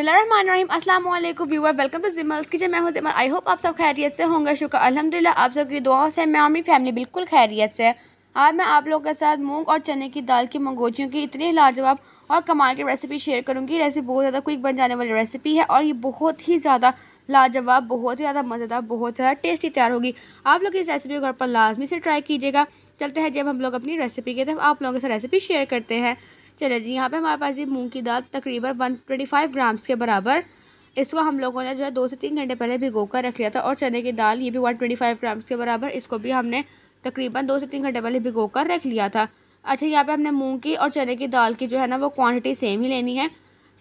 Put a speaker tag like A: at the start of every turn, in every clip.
A: बिस्मिल्लाम अस्सलाम वालेकुम viewer welcome to जिमल्स की मैं हूं जिमल आई होप आप सब खैरियत से होंगे शुक्र अल्हम्दुलिल्लाह आप सबकी दुआओं से मैं और मेरी फैमिली बिल्कुल खैरियत से आज मैं आप लोगों के साथ मूंग और चने की दाल की मंगोचियों की इतनी लाजवाब और कमाल की रेसिपी शेयर करूँगी रेसिपी बहुत ज़्यादा क्विक बन जाने वाली रेसिपी है और ये बहुत ही ज़्यादा लाजवाब बहुत ही ज़्यादा मज़ेदार बहुत ज़्यादा टेस्टी तैयार होगी आप लोग इस रेसिपी को घर पर लाजमी से ट्राई कीजिएगा चलते हैं जब हम लोग अपनी रेसिपी के तब आप लोगों के साथ रेसिपी शेयर करते हैं चले जी यहाँ पे हमारे पास जी मूंग की दाल तकरीबन वन ट्वेंटी फाइव ग्राम्स के बराबर इसको हम लोगों ने जो है दो से तीन घंटे पहले भिगो कर रख लिया था और चने की दाल ये भी वन ट्वेंटी फाइव ग्राम्स के बराबर इसको भी हमने तकरीबन दो से तीन घंटे पहले भिगो कर रख लिया था अच्छा यहाँ पर हमने मूँग की और चने की दाल की जो है ना वो क्वान्टिटी सेम ही लेनी है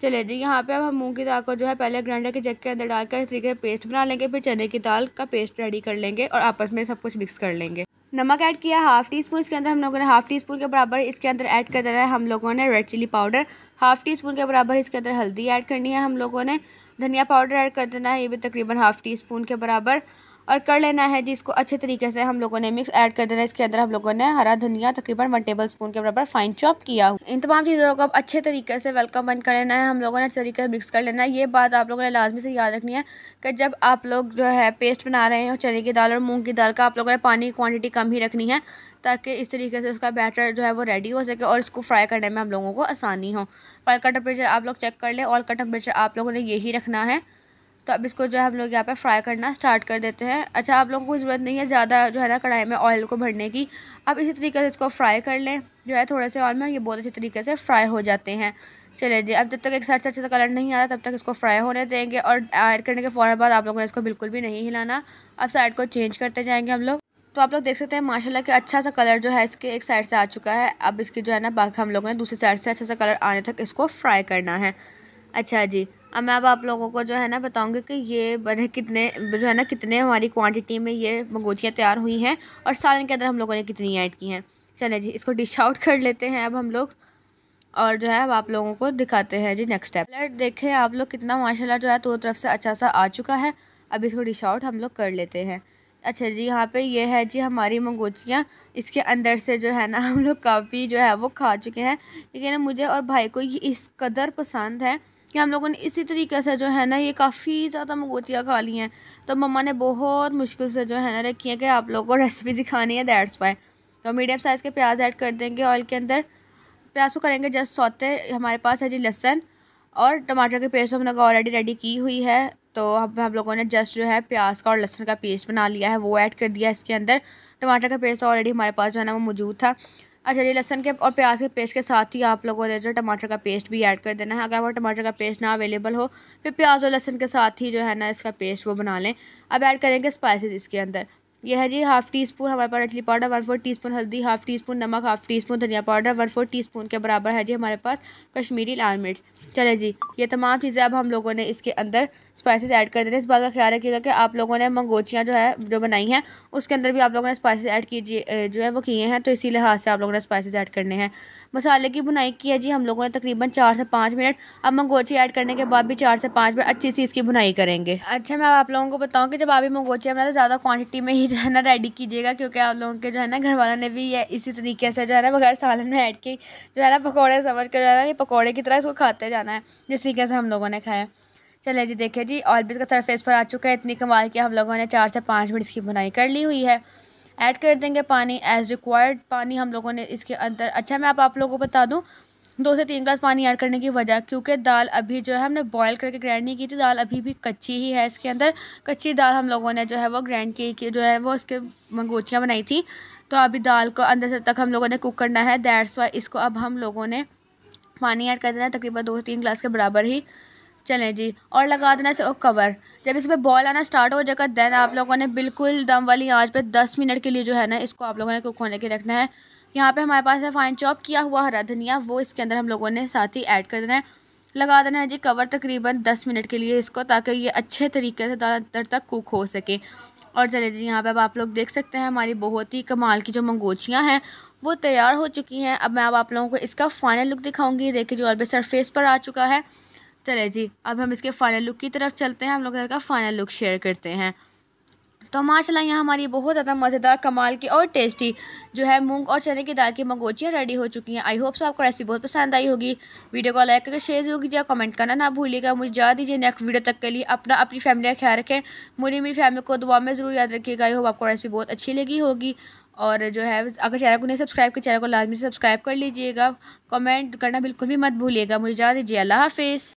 A: चले जी यहाँ पे अब हम मूंग की दाल को जो है पहले ग्राइंडर के जग के अंदर डालकर इस तरीके से पेस्ट बना लेंगे फिर चने की दाल का पेस्ट रेडी कर लेंगे और आपस में सब कुछ मिक्स कर लेंगे नमक ऐड किया हाफ़ टी स्पून इसके अंदर हम लोगों ने हाफ़ टी स्पून के बराबर इसके अंदर ऐड कर देना है हम लोगों ने red chilli powder half teaspoon के बराबर इसके अंदर हल्दी ऐड करनी है हम लोगों ने धनिया पाउडर ऐड कर देना है ये भी तकरीबन हाफ़ टी स्पून के बराबर और कर लेना है जी इसको अच्छे तरीके से हम लोगों ने मिक्स ऐड कर देना है इसके अंदर हम लोगों ने हरा धनिया तकरीबन वन टेबल स्पून के बराबर फाइन चॉप किया इन तमाम चीज़ों को अब अच्छे तरीके से वेलकम बन कर लेना है हम लोगों ने अच्छे तरीके से मिक्स कर लेना है ये बात आप लोगों ने लाजमी से याद रखनी है कि जब आप लोग जो है पेस्ट बना रहे हैं चने की दाल और मूँग की दाल का आप लोगों ने पानी की क्वान्टिटी कम ही रखनी है ताकि इस तरीके से उसका बैटर जो है वो रेडी हो सके और इसको फ्राई करने में हम लोगों को आसानी हो ऑयल का टेम्परेचर आप लोग चेक कर लें ऑल का टेम्परेचर आप लोगों ने यही रखना है तो अब इसको जो है हम लोग यहाँ पर फ्राई करना स्टार्ट कर देते हैं अच्छा आप लोगों को ज़रूरत नहीं है ज़्यादा जो है ना कढ़ाई में ऑयल को भरने की अब इसी तरीके से इसको फ्राई कर लें जो है थोड़े से ऑयल में ये बहुत अच्छे तरीके से फ्राई हो जाते हैं चले जी अब जब तक एक साइड से अच्छे से कलर नहीं आ रहा तब तक इसको फ्राई होने देंगे और ऐड करने के फ़ौर बाद आप लोगों ने इसको बिल्कुल भी नहीं हिलाना अब साइड को चेंज करते जाएंगे हम लोग तो आप लोग देख सकते हैं माशाल्लाह कि अच्छा सा कलर जो है इसके एक साइड से आ चुका है अब इसकी जो है ना बाकी हम लोगों ने दूसरी साइड से अच्छा सा कलर आने तक इसको फ्राई करना है अच्छा जी अब मैं अब आप लोगों को जो है ना बताऊंगी कि ये बड़े कितने जो है ना कितने हमारी क्वांटिटी में ये मंगोचियाँ तैयार हुई हैं और सालन के अंदर हम लोगों ने कितनी ऐड की हैं चले जी इसको डिश आउट कर लेते हैं अब हम लोग और जो है अब आप लोगों को दिखाते हैं जी नेक्स्ट स्टेप ब्लड देखें आप लोग कितना माशा जो है तो तरफ से अच्छा सा आ चुका है अब इसको डिश आउट हम लोग कर लेते हैं अच्छा जी यहाँ पे ये है जी हमारी मंगोचियाँ इसके अंदर से जो है ना हम लोग काफ़ी जो है वो खा चुके हैं लेकिन मुझे और भाई को ये इस कदर पसंद है कि हम लोगों ने इसी तरीके से जो है ना ये काफ़ी ज़्यादा मंगोतियाँ खा ली हैं तो मम्मा ने बहुत मुश्किल से जो है ना रखी है कि आप लोगों को रेसिपी दिखानी है दैट्स वाई तो मीडियम साइज़ के प्याज ऐड कर देंगे ऑयल के अंदर प्याज को करेंगे जस्ट सौते हमारे पास है जी लहसन और टमाटर के पेस्ट हम लोग ऑलरेडी रेडी की हुई है तो अब हम लोगों ने जस्ट जो है प्याज का और लहसन का पेस्ट बना लिया है वो ऐड कर दिया इसके अंदर टमाटर का पेस्ट ऑलरेडी हमारे पास जो है ना वो मौजूद था अच्छा ये लहसन के और प्याज के पेस्ट के साथ ही आप लोगों ने जो टमाटर का पेस्ट भी ऐड कर देना है अगर आप टमाटर का पेस्ट ना अवेलेबल हो फिर प्याज और लहसन के साथ ही जो है ना इसका पेस्ट वो बना लें अब ऐड करेंगे स्पाइसेस इसके अंदर यह है जी हाफ़ टी स्पून हमारे पास idli powder one four teaspoon हल्दी हाफ़ टी स्पून नमक हाफ़ टी स्पून धनिया powder one four teaspoon के बराबर है जी हमारे पास कश्मीरी लाल मिर्च चले जी ये तमाम चीज़ें अब हम लोगों ने इसके अंदर स्पाइसेस ऐड कर दे रहे हैं इस बात का ख्याल रखिएगा कि आप लोगों ने मंगोचियाँ जो है जो बनाई हैं उसके अंदर भी आप लोगों ने स्पाइसेस ऐड कीजिए जो है वो किए हैं तो इसी लिहाज से आप लोगों ने स्पाइसेस ऐड करने हैं मसाले की बुनाई की है जी हम लोगों ने तकरीबन चार से पाँच मिनट अब मंगोची ऐड करने के बाद भी चार से पाँच मिनट अच्छी सी इसकी बुनाई करेंगे अच्छा मैं आप लोगों को बताऊँ कि जब आप मंगोचियाँ बनाते ज़्यादा क्वान्टिटी में ही जो है ना रेडी कीजिएगा क्योंकि आप लोगों के जो है ना घर वालों ने भी ये इसी तरीके से जो है ना बगैर सालन में ऐड की जो है ना पकौड़े समझ कर जो है ना ये पकौड़े की तरह इसको खाते जाना है जिस तरीके से हम लोगों ने खाया चले जी देखिए जी ऑलबिज का सरफेस पर आ चुका है इतनी कमाल की हम लोगों ने चार से पाँच मिनट इसकी बुनाई कर ली हुई है ऐड कर देंगे पानी एज़ रिक्वायर्ड पानी हम लोगों ने इसके अंदर अच्छा मैं आप आप लोगों को बता दूँ दो से तीन ग्लास पानी ऐड करने की वजह क्योंकि दाल अभी जो है हमने बॉईल करके ग्राइंड नहीं की थी दाल अभी भी कच्ची ही है इसके अंदर कच्ची दाल हम लोगों ने जो है वो ग्राइंड की, कि जो है वो उसके मंगोटियाँ बनाई थी तो अभी दाल को अंदर से तक हम लोगों ने कुक करना है दैट्स वाई इसको अब हम लोगों ने पानी ऐड कर देना है तकरीबन दो से तीन ग्लास के बराबर ही चलें जी और लगा देना से और कवर जब इसमें बॉल आना स्टार्ट हो जाएगा देन आप लोगों ने बिल्कुल दम वाली आँच पर दस मिनट के लिए जो है ना इसको आप लोगों ने कुक होने के रखना है यहाँ पर हमारे पास है फाइन चॉप किया हुआ हरा धनिया वो इसके अंदर हम लोगों ने साथ ही ऐड कर देना है लगा देना है जी कवर तकरीबन दस मिनट के लिए इसको ताकि ये अच्छे तरीके से ज़्यादातर तक कुक हो सके और चले जी यहाँ पे अब आप लोग देख सकते हैं हमारी बहुत ही कमाल की जो मंगोचियाँ हैं वो तैयार हो चुकी हैं अब मैं अब आप लोगों को इसका फाइनल लुक दिखाऊंगी देखिए जो अलबे सरफेस पर आ चुका है चले जी अब हम इसके फाइनल लुक की तरफ चलते हैं हम लोग का फाइनल लुक शेयर करते हैं तो माशाल्लाह यहाँ हमारी बहुत ज़्यादा मज़ेदार कमाल की और टेस्टी जो है मूंग और चने की दाल की मंगोचियाँ रेडी हो चुकी हैं आई होप सो आपको रेसिपी बहुत पसंद आई होगी वीडियो को लाइक करके शेयर जरूर कीजिए कमेंट करना ना भूलिएगा मुझे जा दीजिए नेक्स्ट वीडियो तक के लिए अपना अपनी फैमिली का ख्याल रखें मुझे मेरी फैमिली को दुआ में ज़रूर याद रखिएगा आई होप आपको रेसिपी बहुत अच्छी लगी होगी और जो है अगर चैनल को नहीं सब्सक्राइब किया चैनल को लाजमी सब्सक्राइब कर लीजिएगा कमेंट करना बिल्कुल भी मत भूलिएगा मुझे जा दीजिए अल्लाह हाफिज़